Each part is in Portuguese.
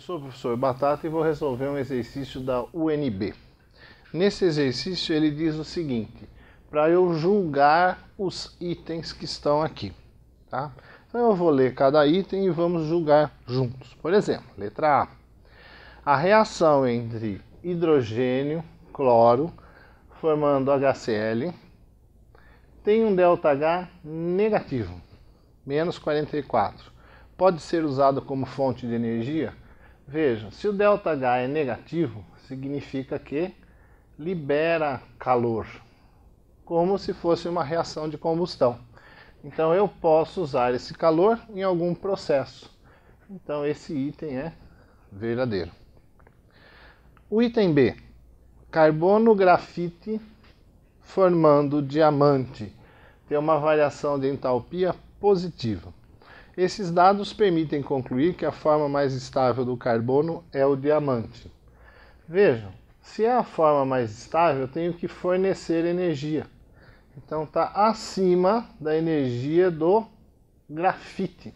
Eu sou o professor Batata e vou resolver um exercício da UNB. Nesse exercício ele diz o seguinte: para eu julgar os itens que estão aqui, tá? Então eu vou ler cada item e vamos julgar juntos. Por exemplo, letra A. A reação entre hidrogênio, cloro, formando HCl, tem um ΔH negativo, menos 44. Pode ser usado como fonte de energia? Vejam, se o ΔH é negativo, significa que libera calor, como se fosse uma reação de combustão. Então eu posso usar esse calor em algum processo. Então esse item é verdadeiro. O item B, carbono grafite formando diamante, tem uma variação de entalpia positiva. Esses dados permitem concluir que a forma mais estável do carbono é o diamante. Vejam, se é a forma mais estável, eu tenho que fornecer energia. Então está acima da energia do grafite.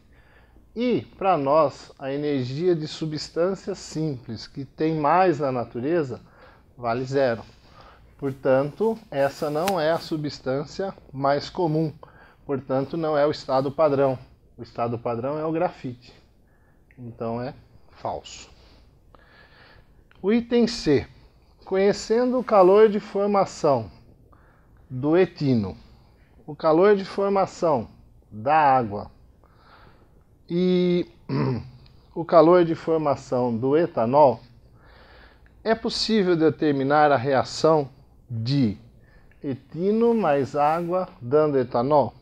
E para nós, a energia de substância simples que tem mais na natureza vale zero. Portanto, essa não é a substância mais comum. Portanto, não é o estado padrão o estado padrão é o grafite. Então é falso. O item C. Conhecendo o calor de formação do etino, o calor de formação da água e o calor de formação do etanol, é possível determinar a reação de etino mais água dando etanol?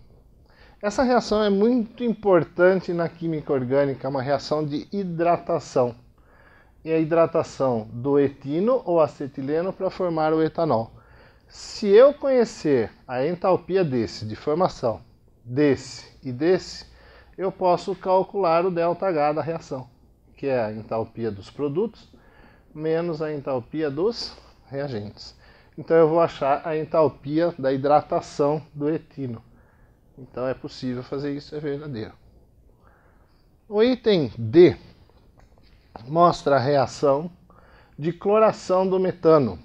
Essa reação é muito importante na química orgânica, é uma reação de hidratação. É a hidratação do etino ou acetileno para formar o etanol. Se eu conhecer a entalpia desse, de formação, desse e desse, eu posso calcular o ΔH da reação, que é a entalpia dos produtos menos a entalpia dos reagentes. Então eu vou achar a entalpia da hidratação do etino. Então é possível fazer isso, é verdadeiro. O item D mostra a reação de cloração do metano.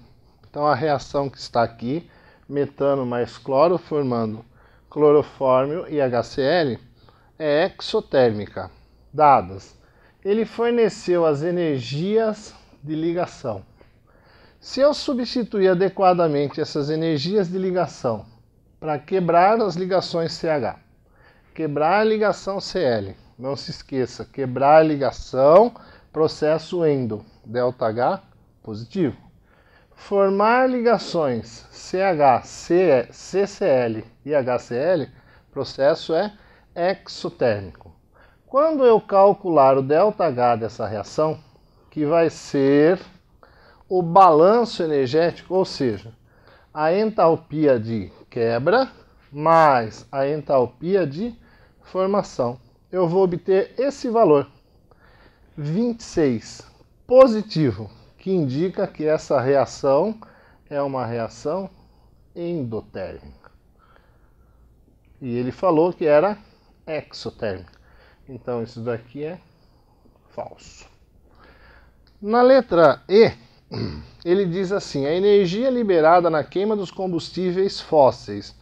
Então a reação que está aqui, metano mais cloro formando clorofórmio e HCl, é exotérmica. Dadas, ele forneceu as energias de ligação. Se eu substituir adequadamente essas energias de ligação para quebrar as ligações CH. Quebrar a ligação CL. Não se esqueça, quebrar a ligação, processo endo, ΔH positivo. Formar ligações CH, c CCL e HCL, processo é exotérmico. Quando eu calcular o ΔH dessa reação, que vai ser o balanço energético, ou seja, a entalpia de quebra mais a entalpia de formação. Eu vou obter esse valor, 26, positivo, que indica que essa reação é uma reação endotérmica. E ele falou que era exotérmica. Então isso daqui é falso. Na letra E, ele diz assim: a energia liberada na queima dos combustíveis fósseis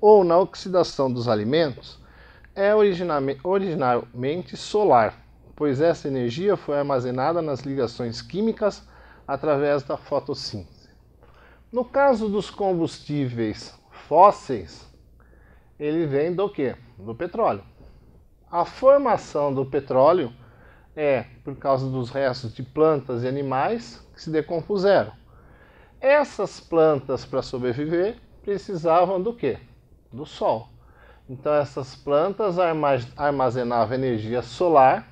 ou na oxidação dos alimentos é originalmente solar, pois essa energia foi armazenada nas ligações químicas através da fotossíntese. No caso dos combustíveis fósseis, ele vem do que? Do petróleo. A formação do petróleo é por causa dos restos de plantas e animais que se decompuseram. Essas plantas, para sobreviver, precisavam do quê? Do sol. Então, essas plantas armazenavam energia solar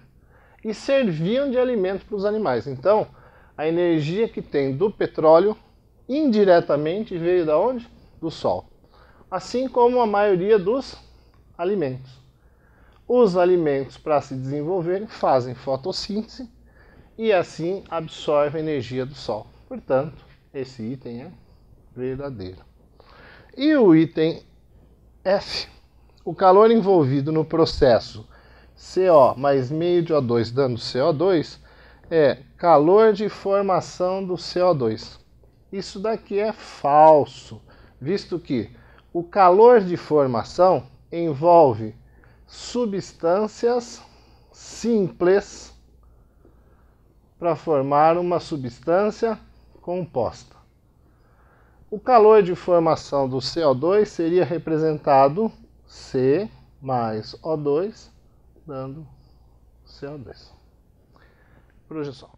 e serviam de alimento para os animais. Então, a energia que tem do petróleo indiretamente veio da onde? Do sol. Assim como a maioria dos alimentos. Os alimentos, para se desenvolverem, fazem fotossíntese e assim absorvem energia do Sol. Portanto, esse item é verdadeiro. E o item F. O calor envolvido no processo CO mais meio de O2 dando CO2 é calor de formação do CO2. Isso daqui é falso, visto que o calor de formação envolve substâncias simples para formar uma substância composta. O calor de formação do CO2 seria representado C mais O2 dando CO2. Projeção.